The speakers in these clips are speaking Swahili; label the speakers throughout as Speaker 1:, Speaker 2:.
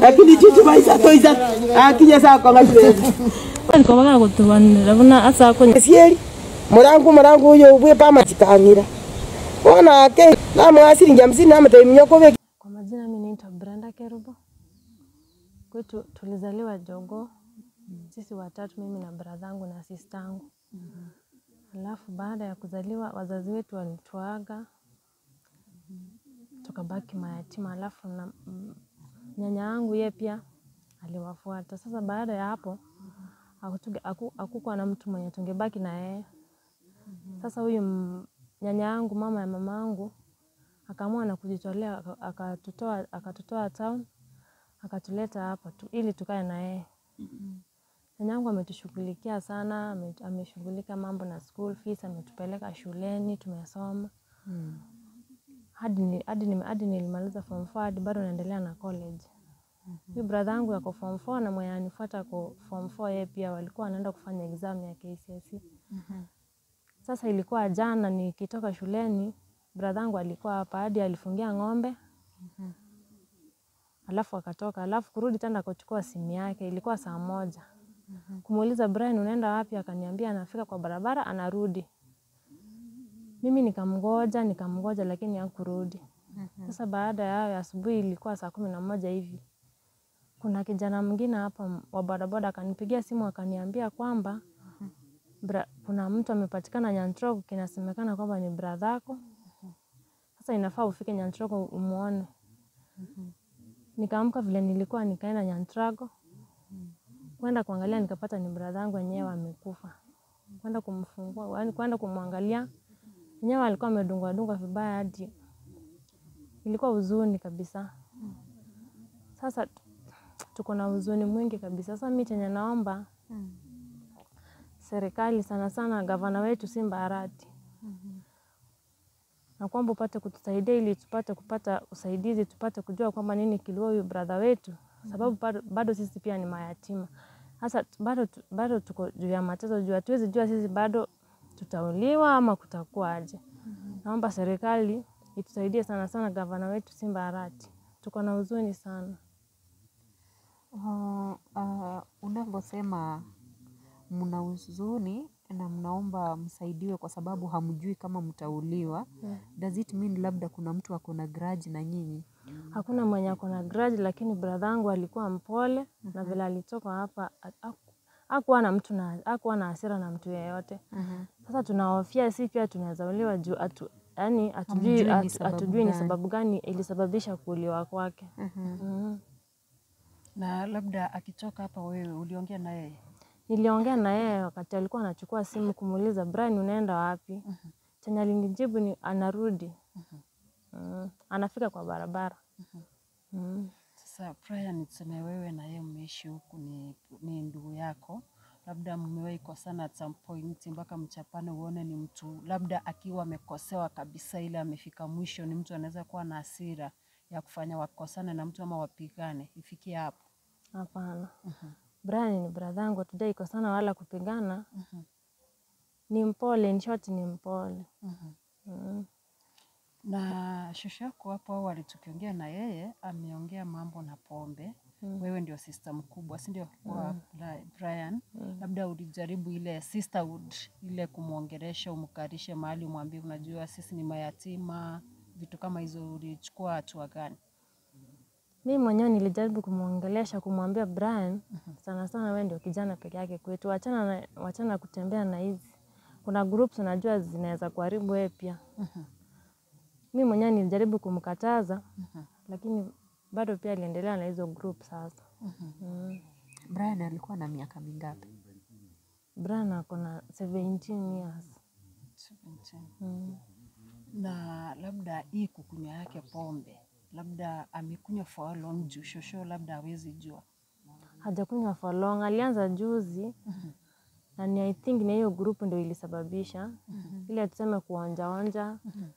Speaker 1: lakini chichu maisha toiza akija sako ngashireza ndikomagara gutubanira bona asako murangu murangu uyo ubwe pama chikangira ake namwa hamsini namataimia kwa
Speaker 2: majina mimi naitwa Brenda Kerubo kwetu tulizaliwa Jogoo sisi watatu, mimi na bradhangu na sistangu. Alafu baada ya kuzaliwa wazazi wetu walituaga, tukabaki mayatima alafu na mm, nyanya yangu yeye pia aliwafuata. Sasa baada ya hapo akukuwa na mtu mwenye tungebaki na yeye. Sasa huyu mm, nyanya yangu mama ya mama yangu akaamua na kujitolea akatutoa akatutoa town akatuleta hapa tu, ili tukae na yeye. yangu ametushughulikia sana, ameshughulika mambo na school fees, ametupeleka shuleni tumesoma. Mm hadi nilimaliza form 4 hadi bado naendelea na college. -hmm. brother yangu yako form 4 na mwenye anifuata ako form 4 yeye pia walikuwa anaenda kufanya exam ya KCSE. Mhm. Sasa ilikuwa jana nikitoka shuleni, brother yangu alikuwa hapa hadi alifungia ng'ombe mhm. alafu akatoka, alafu kurudi tena kuchukua simu yake, ilikuwa saa moja. Mhm. Kumuuliza Brian, unaenda wapi? Akaniambia anafika kwa barabara anarudi. Mimi nikamgoja nikamgoja, lakini hakurudi. Mhm. Sasa baada ya hayo asubuhi ilikuwa saa kumi na moja hivi. Kuna kijana mwingine hapa wa bodaboda akanipigia simu akaniambia kwamba bra, kuna mtu amepatikana Nyantrogo, kinasemekana kwamba ni bradhako. Sasa inafaa ufike Nyantrogo umwone. Nikaamka vile nilikuwa, nikaenda Nyantrago kwenda kuangalia, nikapata ni bradhangu yangu wenyewe amekufa. Kwenda kumfungua, yaani kwenda kumwangalia wenyewe alikuwa amedungwa dungwa vibaya hadi ilikuwa huzuni kabisa. Sasa tuko na huzuni mwingi kabisa. Sasa mimi chenye naomba serikali sana sana, gavana wetu Simba Arati na kwamba upate kutusaidia ili tupate kupata usaidizi, tupate kujua kwamba nini kilio huyu brother wetu sababu bado, bado sisi pia ni mayatima. Sasa bado, bado tuko juu ya mateso, juu hatuwezi jua sisi bado tutauliwa ama kutakuwaje? Naomba serikali itusaidie sana sana, gavana wetu Simba Arati, tuko na
Speaker 3: huzuni sana. Uh, uh, unavyosema mna huzuni na mnaomba msaidiwe kwa sababu hamjui kama mtauliwa. Yeah. Hmm. Does it mean labda kuna mtu ako na grudge na nyinyi? Hakuna mwenye ako na
Speaker 2: grudge, lakini angu alikuwa mpole uh -huh. na mhm. vile alitoka hapa hakuwa na mtu na hakuwa na hasira na mtu yeyote. Sasa tunahofia si pia tunaweza uliwa juu atu yani hatujui hatujui ni sababu gani ilisababisha kuuliwa kwake.
Speaker 3: Uh-huh. Mm. Na labda akitoka hapa, wewe uliongea na yeye?
Speaker 2: Niliongea na yeye wakati alikuwa anachukua simu kumuuliza Brian, unaenda wapi? Uh-huh. Chenye alinijibu ni anarudi. Mm. Anafika kwa barabara.
Speaker 3: Mm. Sasa Freya, niseme wewe na yeye mmeishi huku, ni, ni ndugu yako, labda mmewahi kosana at some point mpaka mchapane, uone ni mtu labda akiwa amekosewa kabisa, ile amefika mwisho, ni mtu anaweza kuwa na hasira ya kufanya wakosane na mtu ama wapigane, ifikie hapo? Hapana.
Speaker 2: mm-hmm. Brian ni brother yangu, tujaikosana wala kupigana. mm-hmm. Ni mpole, in short ni mpole. mm-hmm.
Speaker 3: mm na shosho yako hapo au alitukiongea na yeye ameongea mambo na pombe mm. Wewe ndio sista mkubwa, si ndio? Kwa hmm. mm. Brian mm. labda ulijaribu ile sisterhood ile kumwongeresha, umkarishe mahali, umwambie unajua sisi ni mayatima, vitu kama hizo, ulichukua hatua gani?
Speaker 2: Mi mwenyewe nilijaribu kumwongelesha, kumwambia Brian,
Speaker 3: mhm. sana sana wee ndio kijana peke yake
Speaker 2: kwetu, wachana wachana kutembea na hizi, kuna groups unajua zinaweza kuharibu wee pia. Mhm mi mwenyewe nilijaribu kumkataza uh-huh. lakini bado pia aliendelea na hizo group sasa uh-huh. mm. Brian alikuwa na miaka mingapi?
Speaker 3: Brian ako na 17 years. 17. Mm. Na labda hii kukunywa yake pombe labda amekunywa for long juu shosho labda hawezi jua. Hajakunywa for long, alianza juzi mm-hmm.
Speaker 2: na ni I think na hiyo grupu ndio ilisababisha mm-hmm. ile tuseme kuonjaonja mm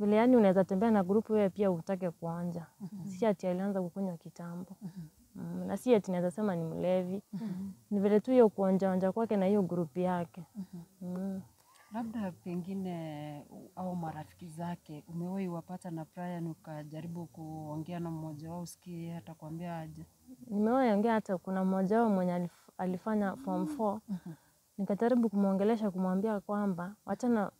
Speaker 2: vile yani unaweza tembea na grupu wewe pia utake kuanja. mm -hmm. Si ati alianza kukunywa kitambo. Mhm. mm -hmm. Na si ati naweza sema ni mlevi. mm -hmm. Ni vile tu hiyo kuonjaonja kwake na hiyo grupu yake. mm -hmm. mm.
Speaker 3: Labda pengine au marafiki zake umewahi wapata na Brian ukajaribu kuongea na mmoja wao usikie hata kuambia aje?
Speaker 2: Nimewahi ongea hata kuna mmoja wao mwenye alif, alifanya form 4 mm -hmm. Nikajaribu kumwongelesha kumwambia kwamba wachana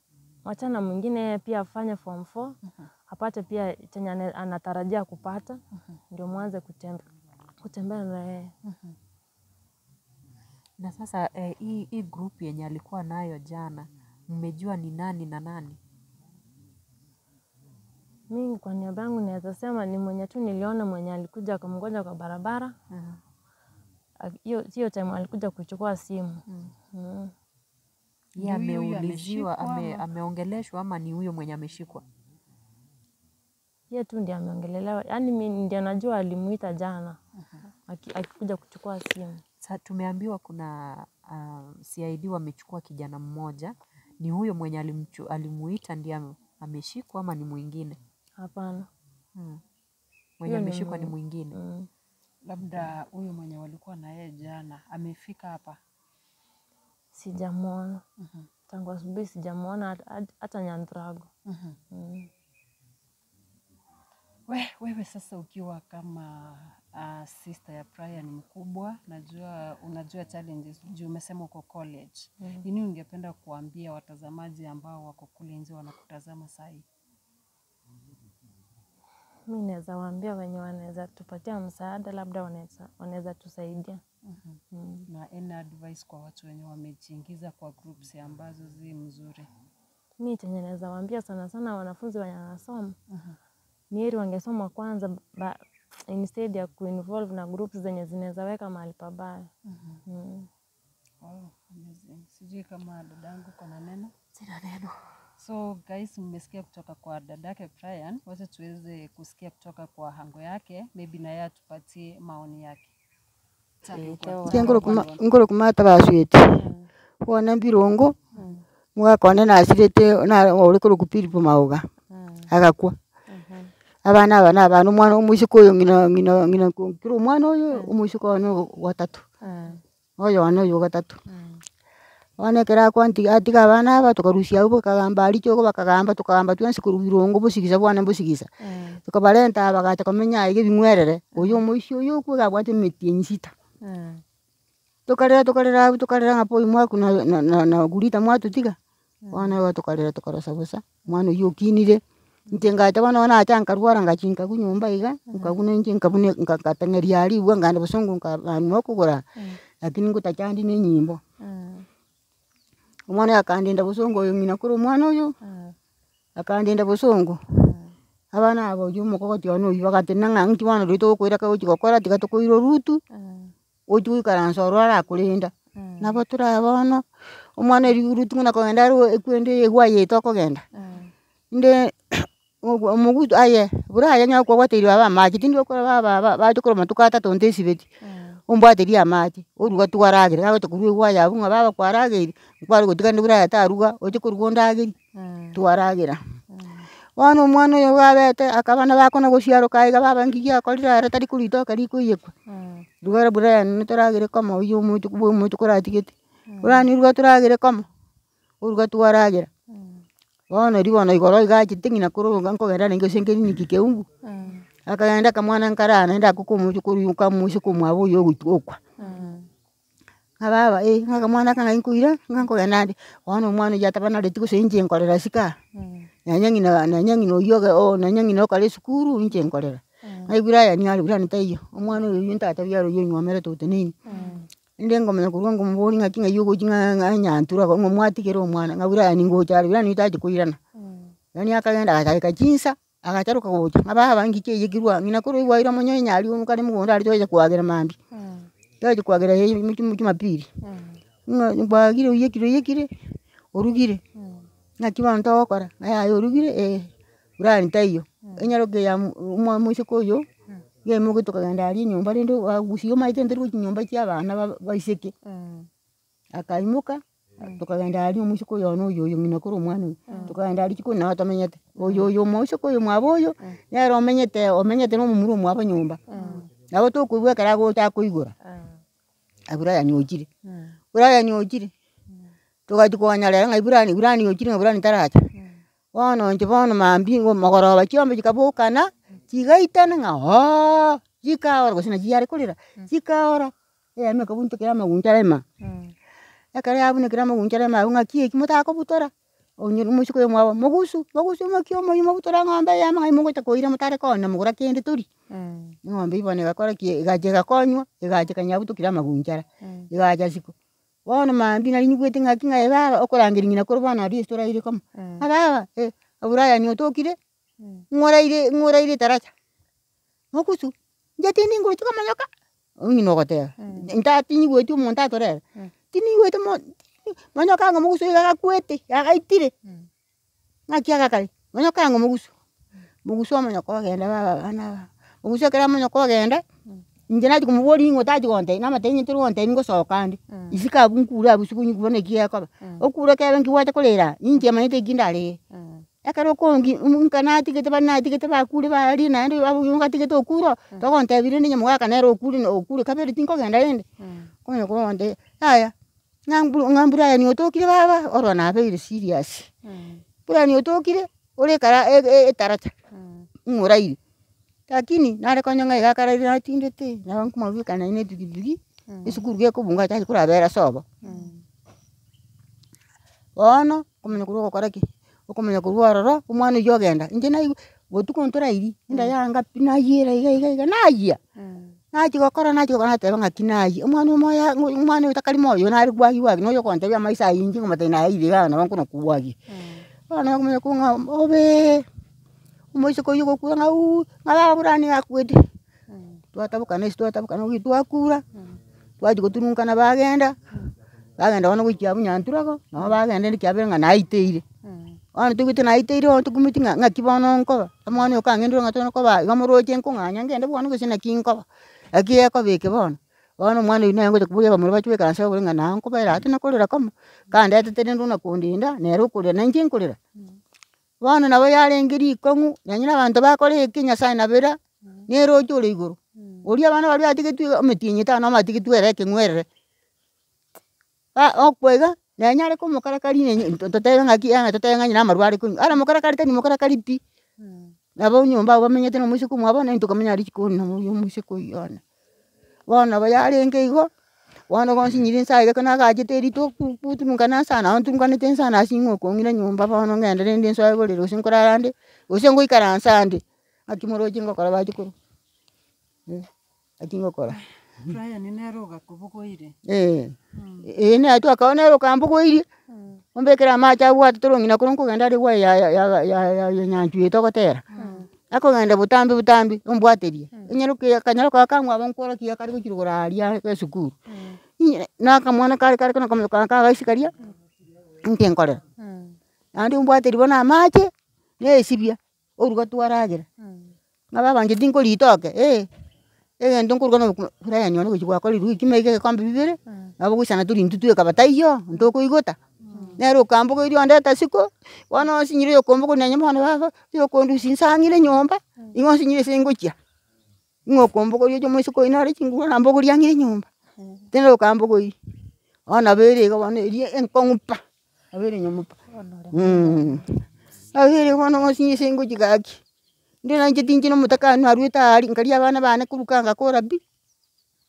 Speaker 2: wachana mwingine pia afanye form 4 uh -huh. apate pia chenye anatarajia kupata uh
Speaker 3: mhm. -huh. ndio mwanze kutembe, kutembea naye uh mhm. -huh. Na sasa eh, hii hii group yenye alikuwa nayo jana, mmejua ni nani na nani? Mi kwa niaba yangu naweza sema ni mwenye tu niliona
Speaker 2: mwenye alikuja kumgoja kwa barabara hiyo uh -huh. Hiyo time alikuja kuchukua simu uh -huh. Uh-huh yeye ameuliziwa
Speaker 3: ameongeleshwa ama ni huyo mwenye ameshikwa?
Speaker 2: Ye tu ndiye ameongelelewa, yaani mi ndiye najua alimuita jana akikuja kuchukua simu. Sa, tumeambiwa kuna
Speaker 3: uh, um, CID wamechukua kijana mmoja, ni huyo mwenye alimchu, alimuita ndio ameshikwa ama ni mwingine? Hapana. Hmm. Mwenye ameshikwa ni mwingine. Mm. Labda huyo mwenye walikuwa na yeye jana amefika hapa sijamwona mm -hmm. tangu asubuhi sijamwona hata
Speaker 2: Nyandrago mm-hmm. mm -hmm.
Speaker 3: mm. wewe sasa ukiwa kama uh, sister ya ni mkubwa, najua unajua challenges juu umesema uko college mm -hmm. Nini ungependa kuambia watazamaji ambao wako kule nje wanakutazama sahii
Speaker 2: Mi naweza waambia wenye wanaweza tupatia msaada, labda wanaweza tusaidia Mm-hmm.
Speaker 3: na any advice kwa watu wenye wamejiingiza kwa groups ambazo zi mzuri?
Speaker 2: Mi chenye naweza waambia sana sana wanafunzi wenye wanasoma mm-hmm. ni heri wangesoma kwanza ba, instead ya kuinvolve na groups zenye zinaweza weka mahali pabaya. Mm-hmm. Mm.
Speaker 3: Oh, sijui kama dadangu kuna neno? Sina neno. So guys, mmesikia kutoka kwa dadake Brian, wacha tuweze kusikia kutoka kwa hango yake, maybe na yeye atupatie maoni yake. Nkolo
Speaker 1: kumata basweti, boona hmm. mbirungu, hmm. mwakona nasirete na orekire hmm. agakwa. Abana aba na omwana omuisiko oyo ng'ina omwana oyo omuisiko oyo nigo oyo one oyo gwa tatu. ekero akwatiga atiga abana aba tokarusia abwo bakagamba ariche igo bakagamba tokagamba bwensi birungu bosigisa bwana bosigisa, tokabarenta aba komenya iga ebing'werere, oyo omoisi oyo oku abwate emiti enyisita mm. tukarera tukarera abu tukarera ngapoi mwaku na, na, na, na gurita mwatu tiga mm. wana wa tukarera tukarosa sabusa mwana yo kinire nti ngate bono bona acha nkarwara ngachinka kunyumba iga nkabune nje nkabune ngateng'eria aribwa ngande busungu nkaraniwa kugura lakini ngutachandi ne nyimbo omwana akandinda busungu oyo ng'ina mwana uyu oyo akandinda busungu abana abo oyo omokogoti ono oyu bagati nang'ang'iti bono ritu okwireka gochigokora tiga tukoirwe rutu ochuikara nsorwara akurinda mm. nabo turabono omwana eriguru ting'una kogenda arwe ekwende egwa yete okogenda mm. nde omogutu aye bura aya nyago kwabwateirwe aba amache tindi bakora baba bachokoroma tukata tonte esibeti mm. ombwateria amache oruga twaragere nagote korwa egwaya abwo ng'a baba kwarageire nkware gotigana bura aya taruga oche koruga ondageri mm. twaragera wana omwana oyo wabete akabana bako mm. mm. mm. na gociarå kaiga babangigia akorirare tari kå ritoke rikwiyekwa rugara burani nä tå ragä rä koma å mwä tå kå ratigä te burani ruga tå ragä koma å ruga twaragä ra wona ri wona igoro igaci ting'ina kå rå ga nkå genda rä ngä å cä ngä riniki kä umbu akagenda kamwana nkarana ndakå kå mwä cå kå riå kamwä cå kå mwabå yå gå ikwa ng'a baba ĩ eh, ng'a kamwana aka ng'ainkuire ng'a nkogea nandi bono omwana oyo atabanareti gose inche nkorera sika naenya ng'ina naenya ng'ina oiyoge o naenya ng'ina okare esukuru inche nkorera ng'a iburania niare burani taiyo omwana oyo oywo ntata biara oywo onywomeret ogoteneni inde mm. nkomenya korwa nkomoboria ng'aki ng'ai ogochi ng'a nyantura korwa ng'omwatigera omwana ng'a burani ngocha are burani oitachi koirana lano mm. yaani akagenda agachaeka chinsa agacharuka gocha ng'a baba nki kiyekirwa ng'ina korwa oigwaire omonyoe nyario omokare mogondo aria toecha kwagera mambia mm taje kwagera mukimapiri mm. kwagire uyekire uyekire orugire mm. nakibana togokora nayaye orugire eh, urarintaiyo mm. enyara okeya mwisiko oyo geme ari genda aria enyomba rende agusia omaete ntori gochinyomba chia abana baiseke akaimuka tokagenda ari omwisiko oyo ono oyo oyo ng'ina kore omwana oyo ari chiko chikoni nabo tomenyete oyo oyo omwisiko oyo mwabo oyo nero omenyete omenyete na omomura omwabo nyomba na gå tå kå igua kera gå takå igå ra aibura ah. yanyå njire å hmm. ra njire tå gatikwanyarera ng'aiburani burani yå njire ng'aiburani taracha bono hmm. nche bono mambi ngo mogoroba chiombe chikabukana chigaitana ng'a oo chikaora gosina chiarekorera hmm. chikaora eyamia kabunto kera maguncha rema ekere yabunekera maguncha rema abu ng'aki eki motakobutora onyol muisiko yomwowo mokusu mokusu omakiomo imogutora ng'ombe yamang'a imongoita koira motare kona mogura kende tori mm. ng'ombe ibone egakora ki igacha egakonywa igacha kanyabutukire amagunchara mm. igacha siko bono mambia nari nigwete ng'aki ng'a baba okorangeri ng'ina korwa bono aria estora ere komo mm. ah baba eh aburayani otokire mm. ng'oraire ng'oraire etaracha mokusu inche tindi ngorochi kamanyoka ong'ina ogoteba mm. ntatinyi gweti omonto atorera mm. tindi gwete mo manyo kango mugusu gagakuite gagaitire mm. ngaki agakari manyo kango mugusu mugusu omonyo kogenda baba bana ba mugusu ekera monyo inje naji kumubori ngo taji konte na matenye turu konte ngo soka ndi isika abunkura abusuku nyikubone kiya koba okura kebe ngiwaje kolera inje manite gindale ekero kongi nkana atigete bana atigete bakure bari naende abuyunga atigete okuro mm. tokonte ebire ninye nero okure okure kabere tinkogenda rende konyo mm. konde aya ng'a mbura ya nĩũtũkire baba oro mm. na nabeire serious mbura nĩũtũkire e, ĩtarata murai lakini narekonya ng'a igakarire natindete tinde te na dugi dugi mm. ge etugibugi esukuru gekobunga chaki kurabera sobo mm. bono okomenya korwa ogokora ki okomenya korwa ororo omwana oywo ogenda inche naigwa botuko iri enda yanga pina nayera iga iga iga nayia nachigokorwo nachigokora nateba ng'aki nayi omwana omoya omwana oyo moyo nari bwagi bwagi noyo okonteberia amaisha aingi ng'oma tai naye nabo nkono kubwagi mm. bono okomenya kong'a obe omoishe koiyo gokura ng'au ng'aba burani akwende ase mm. twatabukana ogi twakura mm. twachi gotununkana bagenda bagenda bono goikia bunyanturago nabo bagenda ende ng'a naiteire bono toigwete naiteire bono tokumeti ng'aki bono nkoba omwana oyo kang'endirwe ng'a tono koba iga moroche nkong'anya ngende bono gose naki nkoba ekie ekobika bono bono omwana uyu naye ngocha kobuya bamuri bachwe ekanisa yokureng'ana aho nkobera ate nakorera komo kandi atetete nende nakundinda nero okorera nainche nkorera bono mm. nabo yarenge rikong'u lanyina abanto bakora eki nyasaye nabera mm. neroche ore igoro oria mm. abana baria batigetwe omitinyi tano amatigetwe ere ekeng'werere okoiga lenya areke omokarakari nonye totebe ng'aki ang'e totebe ng'a nyina amarwaire koinywa ara mukarakari tani mukarakari pi abaunyumba abo bamenyete nomoiseke omwabo nainye tokamenya aria chikoni nabo ya omoiseke oyo bono bono bayarenge igo bono gonsi nyiri nsaga igaka nagachete erito gutumka na nsana ago ntumkanete ensana ase ing'oko ng'ina nyomba bono ng'enda rende nsoe borere gose nkorara nde gose ngoikara nsa nde ng'aki morochi ngokora bachi korwa ng'aki ngokora.
Speaker 3: Brian neroga kubugoire
Speaker 1: eh eh ne atwa kaona ro kambugoire ombekera macha bwa tuturongina kuru nkugenda ari gwa ya ya ya ya ya nyanju itogotera
Speaker 3: hmm.
Speaker 1: akogenda butambi butambi ombwaterie inyerukia kanyaro ka kamwe abankworokia kari gochirogora aria esukuru nakamwana kari kari hmm. kona hmm. kameka kagaisikaria nkenkorera naende ombwaterie bono amache naesibia oruga twaragira ng'a babanje tinkoritoke eh ege nto nkorwa nokuraya nyono gwichikwakora riu ikimaika egekombe bibere mm. nabo goisana turi ntutwe kabataiyo ntokoigota nero okambogo irio ondeta isiko bono osinyire yokombogo nonye bono baba ira okondusia nsang'ire nyomba ing'o osinyire ase ngochia ng'o okombogo rioche moisiko nare chingubo nambogori ang'ire nyomba tenero okambogo iria bono nabo ere iga bono eria enkong'u pa nabo ere enyomwa pa abere bono osinyire ase ngochi gaki ndi nanje ndinji nomutakano harwe ari nkali abana bana kurukanga ko rabbi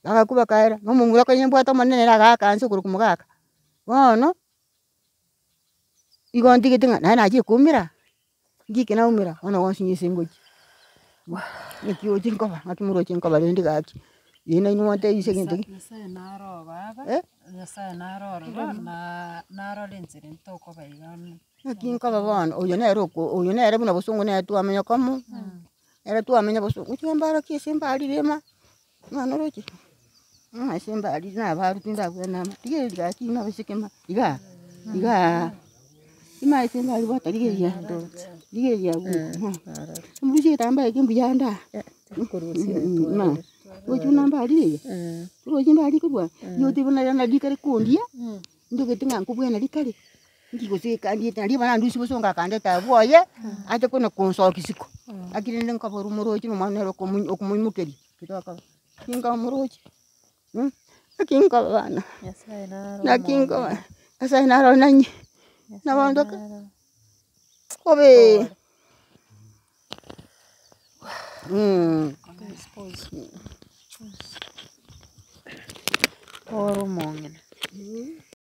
Speaker 1: aga kuba kaera no nomungura kwenye mbwata omonene agakansa kuru kumugaka bono igo ji kumira naye nache umira ona naumira bono gonsinyesa wa ng'eki oche nkoba ng'aki moroche nkoba rende gaki eye naino ngonteise egento ki
Speaker 3: ro narobaga nyasaye narorora narora ensera ntokoba iga ng'aki
Speaker 1: nkoba bono oyo nere oyo nere buna bosongo nere twamenyokomo mm. era tuwamenya vosu uchiambara kie sembari vema manoroche ma sembari navaru tindavuanama tigeria china vasekema iga iga imai sembari vata digeria digeria eh, u mbuchetambaekembuyanda eh, mm, ma ochunambarieye turochimbari eh. kurwa yotivonayanadikare kondia mm. ndoketing'ankuvwena dikare ngikosekandetenalivanandusivosongakandetavoye atekona konsokisiko akirendenkavoru moroci nomwanerako okumuny mokeri kitakava kinga moroci akinga vana nakinga asai naro nanye navandoka ove
Speaker 3: orumongene